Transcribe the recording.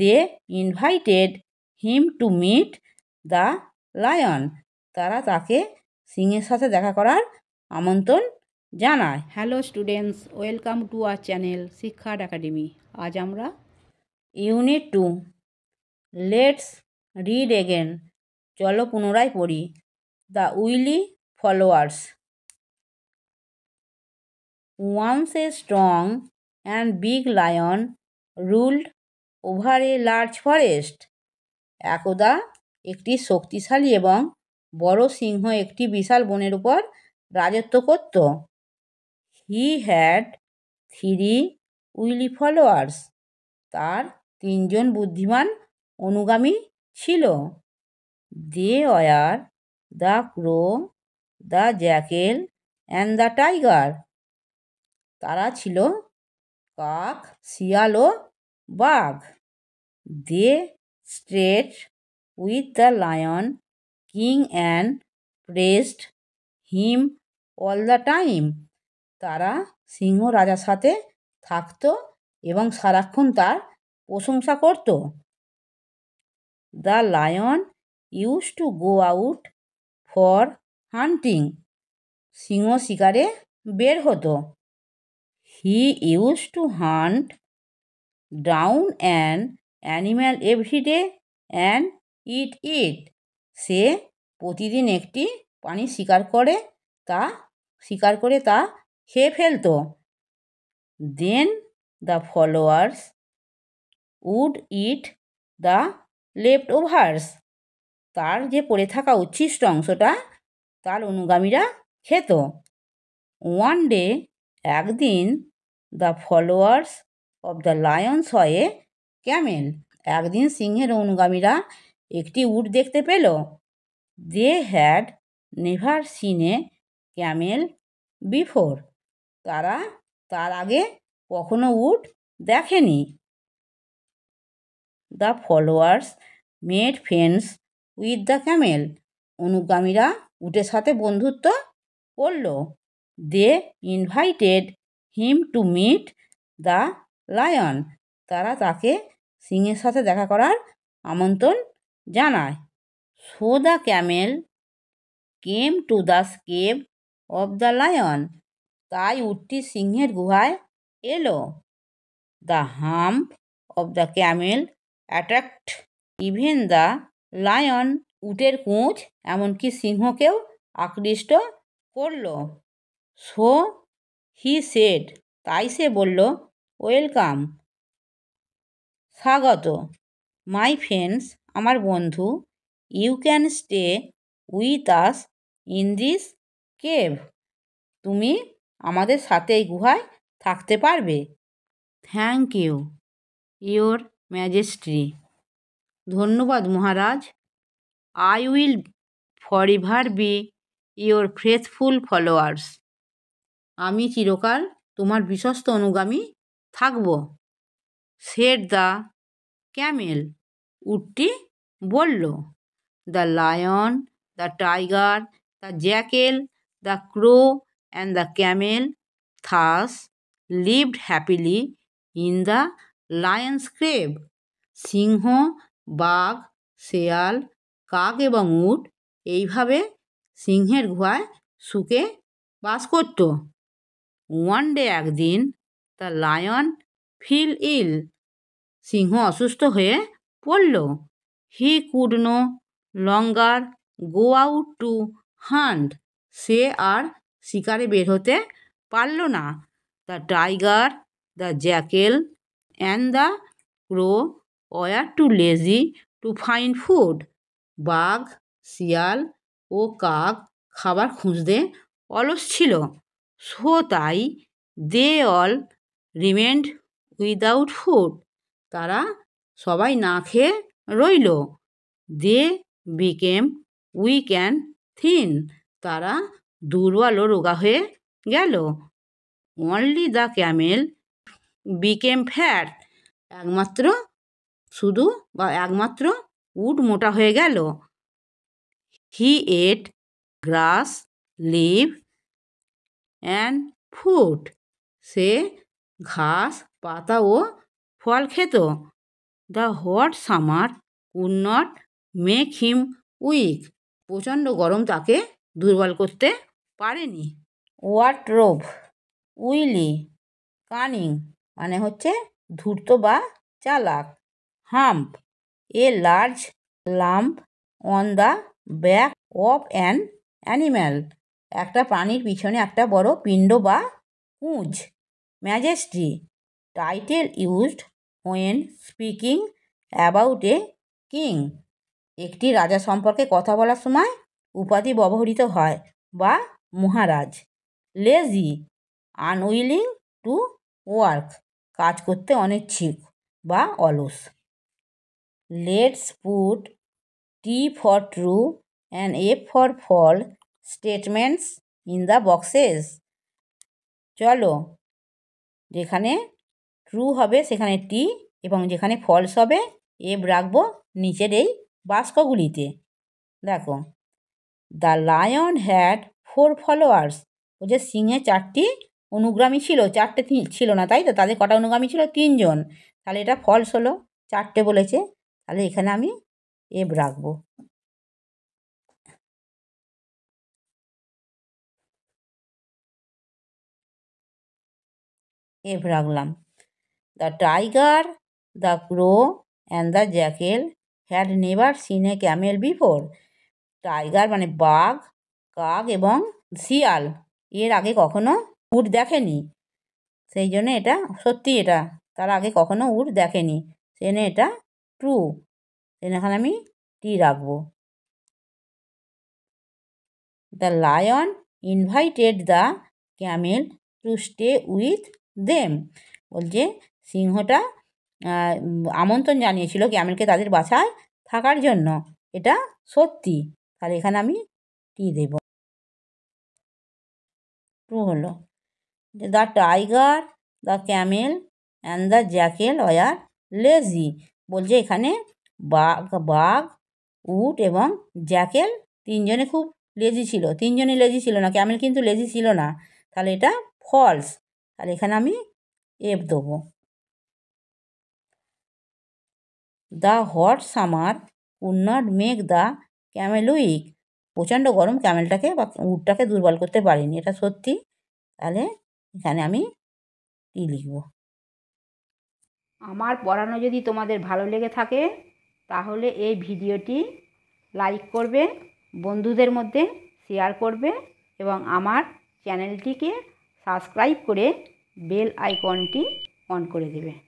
they invited him to meet the lion তারা তাকে সিংহের সাথে দেখা করার আমন্ত্রণ জানায় hello students welcome to our channel শিক্ষার একাডেমি আজ আমরা unit two let's read again চলো পুনরায় পড়ি the wily followers once a strong and big lion ruled over a large forest একদা একটি শক্তিশালী এবং বড় সিংহ একটি বিশাল বনের উপর রাজত্ব করত he had three wily followers তার তিনজন বুদ্ধিমান অনুগামী ছিল they were the crow the jackal and the tiger তারা ছিল কাক শিয়াল ও বাঘ they stayed with the lion king and praised him all the time তারা সিংহ রাজার সাথে থাকত এবং সারাক্ষণ তার প্রশংসা করত the lion used to go out for hunting সিংহ শিকারে বের হতো he used to hunt down an animal everyday and eat it সে প্রতিদিন একটি পানি শিকার করে তা শিকার করে তা খেয়ে ফেলত then the followers would eat the leftovers তার যে পড়ে থাকা উচ্ছিষ্ট অংশটা তার অনুগামীরা খেত ওয়ান ডে একদিন the followers of the lion's হয়ে ক্যামেল একদিন সিংহের অনুগামীরা একটি উট দেখতে পেল they had never seen a camel before তারা তার আগে কখনো উট দেখেনি the followers made friends with the camel অনুগামীরা উটের সাথে বন্ধুত্ব করল they invited him to meet the lion তারা তাকে সিংয়ের সাথে দেখা করার আমন্ত্রণ জানায় so the camel came to the cave of the lion তাই উটটি সিংহের গুহায় এলো the hump of the camel attract even the lion উটের কুঁচ এমনকি সিংহকেও আকৃষ্ট করল সো হি সেড তাই সে বলল ওয়েলকাম স্বাগত মাই ফ্রেন্ডস আমার বন্ধু you can stay with us in this cave তুমি আমাদের সাথে এই গুহায় থাকতে পারবে থ্যাংক ইউ ইয়োর ম্যাজেস্ট্রি ধন্যবাদ মহারাজ I will forever be your faithful followers আমি চিরকাল তোমার বিশ্বস্ত অনুগামী থাকব সেট দ্য ক্যামেল উটটি বলল the lion the tiger the jackal the crow and the camel thus lived happily in the lion's cave সিংহ বাঘ শেয়াল কাক এবং উট এইভাবে সিংহের গুহায় সুখে বাস করত ওয়ান ডে একদিন দ্য লায়ন ফিল ইল সিংহ অসুস্থ হয়ে পড়ল he could no longer go out to hunt সে আর শিকারে বের হতে পারল না the tiger the jackal and the crow were too lazy to find food বাঘ শিয়াল ও কাক খাবার খুঁজতে অলস ছিল সো তাই they all remained without food তারা সবাই না খেয়ে রইল they became weak and thin তারা দুর্বল রোগা হয়ে গেল only the camel became fat একমাত্র শুধু বা একমাত্র উট মোটা হয়ে গেল he ate grass leaves and fruit সে ঘাস পাতা ও ফল খেত the hot summer could not make him weak প্রচণ্ড গরম তাকে দুর্বল করতে পারেনি ওয়াট্রোব উইলি কানিং মানে হচ্ছে ধূর্ত বা চালাক hump a large lump on the back of an animal একটা প্রাণীর পিছনে একটা বড় পিণ্ড বা কুঁজ majesty title used when speaking about a king একটি রাজা সম্পর্কে কথা বলার সময় উপাধি ব্যবহৃত হয় বা মহারাজ লেজি আনউইলিং টু ওয়ার্ক কাজ করতে অনিচ্ছুক বা অলস let's put T for true and F for false statements in the boxes চলো যেখানে ট্রু হবে সেখানে টি এবং যেখানে ফলস হবে এব রাখবো নিচের এই বাস্কগুলিতে দেখো the lion had four followers ও যে সিংহে চারটি অনুগ্রামী ছিল চারটে ছিল না তাই তো তাদের কটা অনুগ্রামী ছিল তিনজন তাহলে এটা ফলস হলো চারটে বলেছে তাহলে এখানে আমি এব রাখবো এভ রাখলাম the tiger the crow and the jackal had never seen a camel before tiger মানে বাঘ কাক এবং শিয়াল এর আগে কখনো উট দেখেনি সেই জন্য এটা সত্যি এটা তার আগে কখনো উট দেখেনি সেনে এটা ট্রু সেখানে আমি টি রাখব the lion invited the camel to stay with them বলছে সিংহটা আমন্ত্রণ জানিয়েছিল ক্যামেলকে তাদের বাসায় থাকার জন্য এটা সত্যি তাহলে এখানে আমি টি দেব টু হলো the tiger the camel and the jackal were lazy বলছে এখানে বাঘ বাঘ উট এবং জ্যাকেল তিনজনে খুব লেজি ছিল তিনজনে লেজি ছিল না ক্যামেল কিন্তু লেজি ছিল না তাহলে এটা ফলস তাহলে এখানে আমি এফ দেবো the hot summer would not make the camel weak প্রচণ্ড গরম ক্যামেলটাকে বা উডটাকে দুর্বল করতে পারিনি এটা সত্যি তাহলে এখানে আমি ই লিখব আমার পড়ানো যদি তোমাদের ভালো লেগে থাকে তাহলে এই ভিডিওটি লাইক করবে বন্ধুদের মধ্যে শেয়ার করবে এবং আমার চ্যানেলটিকে সাবস্ক্রাইব করে বেল আইকনটি অন করে দেবে